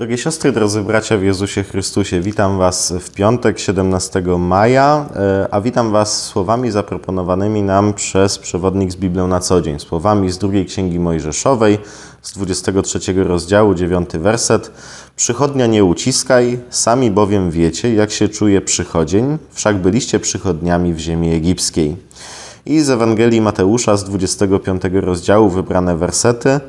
Drogie siostry, drodzy bracia w Jezusie Chrystusie, witam Was w piątek 17 maja, e, a witam Was słowami zaproponowanymi nam przez przewodnik z Biblią na co dzień, słowami z drugiej Księgi Mojżeszowej, z 23 rozdziału, 9 werset. Przychodnia nie uciskaj, sami bowiem wiecie, jak się czuje przychodzień, wszak byliście przychodniami w ziemi egipskiej. I z Ewangelii Mateusza z 25 rozdziału wybrane wersety.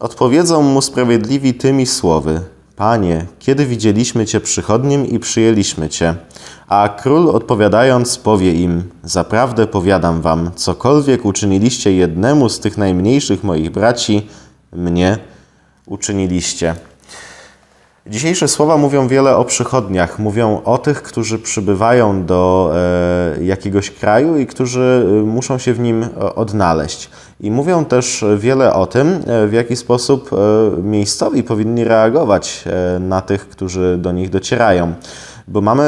Odpowiedzą mu sprawiedliwi tymi słowy: Panie, kiedy widzieliśmy Cię przychodnim i przyjęliśmy Cię? A król odpowiadając powie im, Zaprawdę powiadam wam, cokolwiek uczyniliście jednemu z tych najmniejszych moich braci, mnie uczyniliście. Dzisiejsze słowa mówią wiele o przychodniach, mówią o tych, którzy przybywają do e, jakiegoś kraju i którzy e, muszą się w nim e, odnaleźć. I mówią też wiele o tym, e, w jaki sposób e, miejscowi powinni reagować e, na tych, którzy do nich docierają. Bo mamy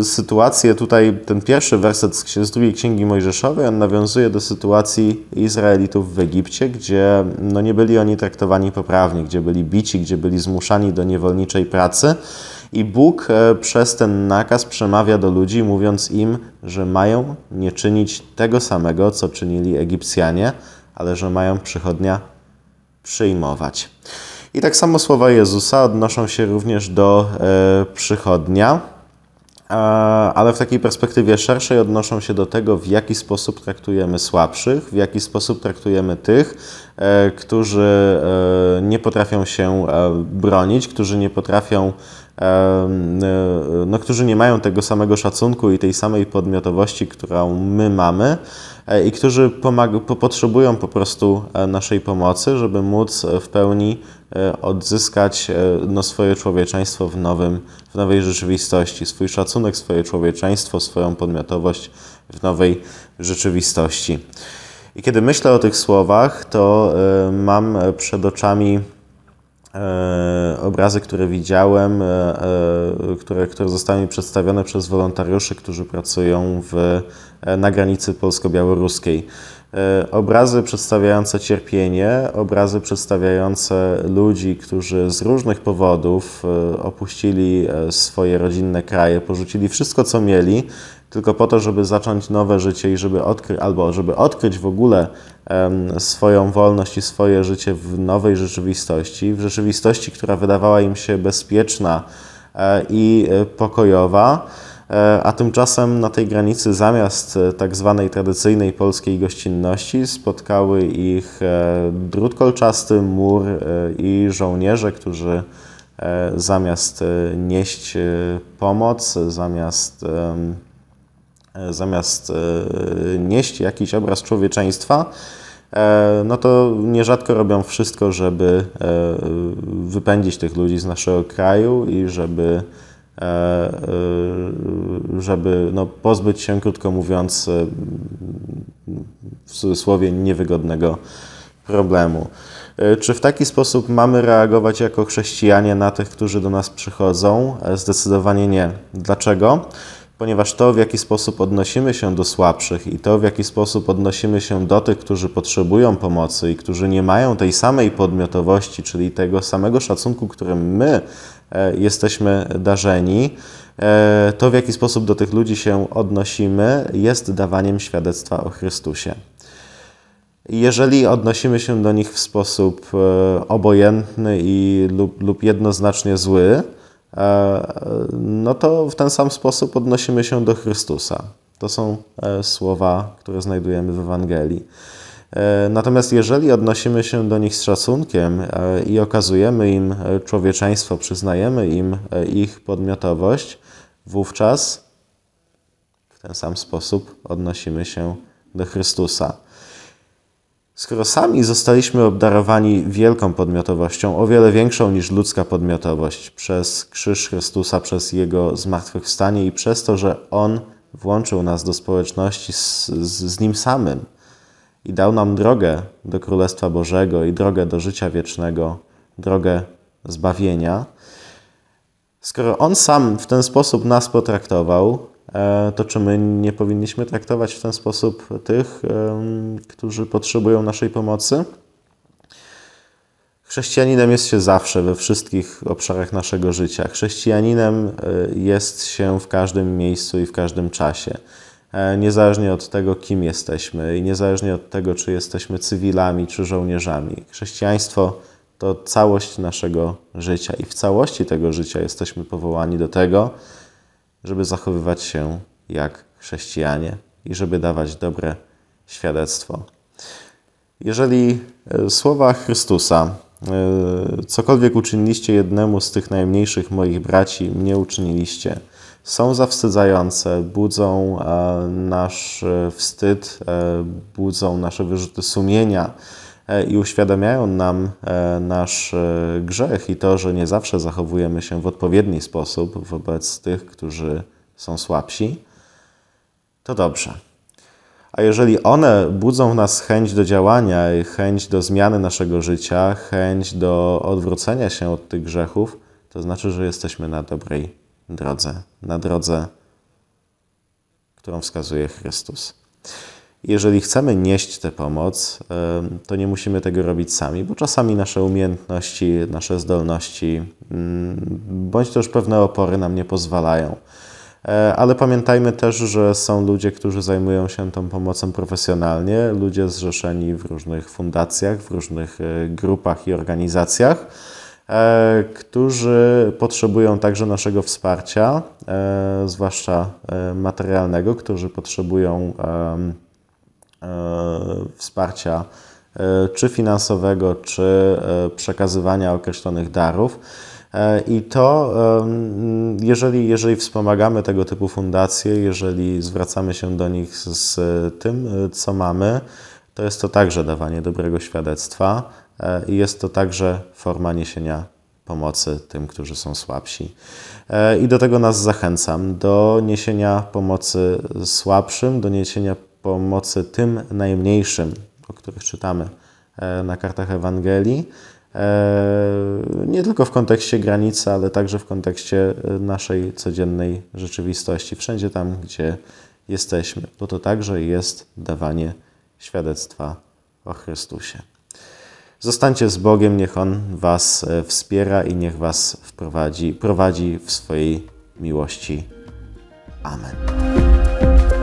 y, sytuację tutaj, ten pierwszy werset z, z drugiej Księgi Mojżeszowej, on nawiązuje do sytuacji Izraelitów w Egipcie, gdzie no, nie byli oni traktowani poprawnie, gdzie byli bici, gdzie byli zmuszani do niewolniczej pracy. I Bóg e, przez ten nakaz przemawia do ludzi, mówiąc im, że mają nie czynić tego samego, co czynili Egipcjanie, ale że mają przychodnia przyjmować. I tak samo słowa Jezusa odnoszą się również do e, przychodnia, e, ale w takiej perspektywie szerszej odnoszą się do tego, w jaki sposób traktujemy słabszych, w jaki sposób traktujemy tych, e, którzy nie potrafią się bronić, którzy nie potrafią E, no, którzy nie mają tego samego szacunku i tej samej podmiotowości, którą my mamy e, i którzy potrzebują po prostu e, naszej pomocy, żeby móc w pełni odzyskać no, swoje człowieczeństwo w, nowym, w nowej rzeczywistości, swój szacunek, swoje człowieczeństwo, swoją podmiotowość w nowej rzeczywistości. I kiedy myślę o tych słowach, to mam przed oczami E, obrazy, które widziałem, e, e, które, które zostały mi przedstawione przez wolontariuszy, którzy pracują w, na granicy polsko-białoruskiej. E, obrazy przedstawiające cierpienie, obrazy przedstawiające ludzi, którzy z różnych powodów e, opuścili e, swoje rodzinne kraje, porzucili wszystko, co mieli, tylko po to, żeby zacząć nowe życie i żeby odkryć, albo żeby odkryć w ogóle swoją wolność i swoje życie w nowej rzeczywistości, w rzeczywistości, która wydawała im się bezpieczna i pokojowa. E, a tymczasem na tej granicy zamiast e, tak zwanej tradycyjnej polskiej gościnności spotkały ich e, drut kolczasty, mur i żołnierze, którzy zamiast nieść pomoc, zamiast, zamiast nieść jakiś obraz człowieczeństwa, no to nierzadko robią wszystko, żeby wypędzić tych ludzi z naszego kraju i żeby E, e, żeby no, pozbyć się, krótko mówiąc, e, w cudzysłowie niewygodnego problemu. Czy w taki sposób mamy reagować jako chrześcijanie na tych, którzy do nas przychodzą? Zdecydowanie nie. Dlaczego? Ponieważ to, w jaki sposób odnosimy się do słabszych i to, w jaki sposób odnosimy się do tych, którzy potrzebują pomocy i którzy nie mają tej samej podmiotowości, czyli tego samego szacunku, którym my E, jesteśmy darzeni. E, to, w jaki sposób do tych ludzi się odnosimy, jest dawaniem świadectwa o Chrystusie. Jeżeli odnosimy się do nich w sposób e, obojętny i lub, lub jednoznacznie zły, no to w ten sam sposób odnosimy się do Chrystusa. To są słowa, które znajdujemy w Ewangelii. E, natomiast jeżeli odnosimy się do nich z szacunkiem e, i okazujemy im e, człowieczeństwo, przyznajemy im ich podmiotowość, wówczas w ten sam sposób odnosimy się do Chrystusa. Skoro sami zostaliśmy obdarowani wielką podmiotowością, o wiele większą niż ludzka podmiotowość, przez Krzyż Chrystusa, przez Jego zmartwychwstanie i przez to, że On włączył nas do społeczności z, z, z Nim samym, i dał nam drogę do Królestwa Bożego i drogę do życia wiecznego, drogę zbawienia. Skoro On sam w ten sposób nas potraktował, e, to czy my nie powinniśmy traktować w ten sposób tych, którzy potrzebują naszej pomocy? Chrześcijaninem jest się zawsze we wszystkich obszarach naszego życia. Chrześcijaninem e, jest się w każdym miejscu i w każdym czasie. E, niezależnie od tego, kim jesteśmy i niezależnie od tego, czy jesteśmy cywilami czy żołnierzami. Chrześcijaństwo to całość naszego życia i w całości tego życia jesteśmy powołani do tego, żeby zachowywać się jak chrześcijanie i żeby dawać dobre świadectwo. Jeżeli e, słowa Chrystusa, e, cokolwiek uczyniliście jednemu z tych najmniejszych moich braci, mnie uczyniliście, są zawstydzające, budzą e, nasz e, wstyd, e, budzą nasze wyrzuty sumienia i uświadamiają nam nasz grzech i to, że nie zawsze zachowujemy się w odpowiedni sposób wobec tych, którzy są słabsi, to dobrze. A jeżeli one budzą w nas chęć do działania, chęć do zmiany naszego życia, chęć do odwrócenia się od tych grzechów, to znaczy, że jesteśmy na dobrej drodze, na drodze, którą wskazuje Chrystus. Jeżeli chcemy nieść tę pomoc, to nie musimy tego robić sami, bo czasami nasze umiejętności, nasze zdolności, mm, bądź też pewne opory nam nie pozwalają. E, ale pamiętajmy też, że są ludzie, którzy zajmują się tą pomocą profesjonalnie, ludzie zrzeszeni w różnych fundacjach, w różnych e, grupach i organizacjach. E, którzy potrzebują także naszego wsparcia, e, zwłaszcza e, materialnego, którzy potrzebują wsparcia czy finansowego, czy przekazywania określonych darów. I to, jeżeli, jeżeli wspomagamy tego typu fundacje, jeżeli zwracamy się do nich z tym, co mamy, to jest to także dawanie dobrego świadectwa E, i jest to także forma niesienia pomocy tym, którzy są słabsi. E, I do tego nas zachęcam, do niesienia pomocy słabszym, do niesienia pomocy tym najmniejszym, o których czytamy e, na kartach Ewangelii. Nie tylko w kontekście granicy, ale także w kontekście naszej codziennej rzeczywistości, wszędzie tam, gdzie jesteśmy, bo to także jest dawanie świadectwa o Chrystusie. Zostańcie z Bogiem, niech On Was e, wspiera i niech Was wprowadzi, prowadzi w swojej miłości. Amen.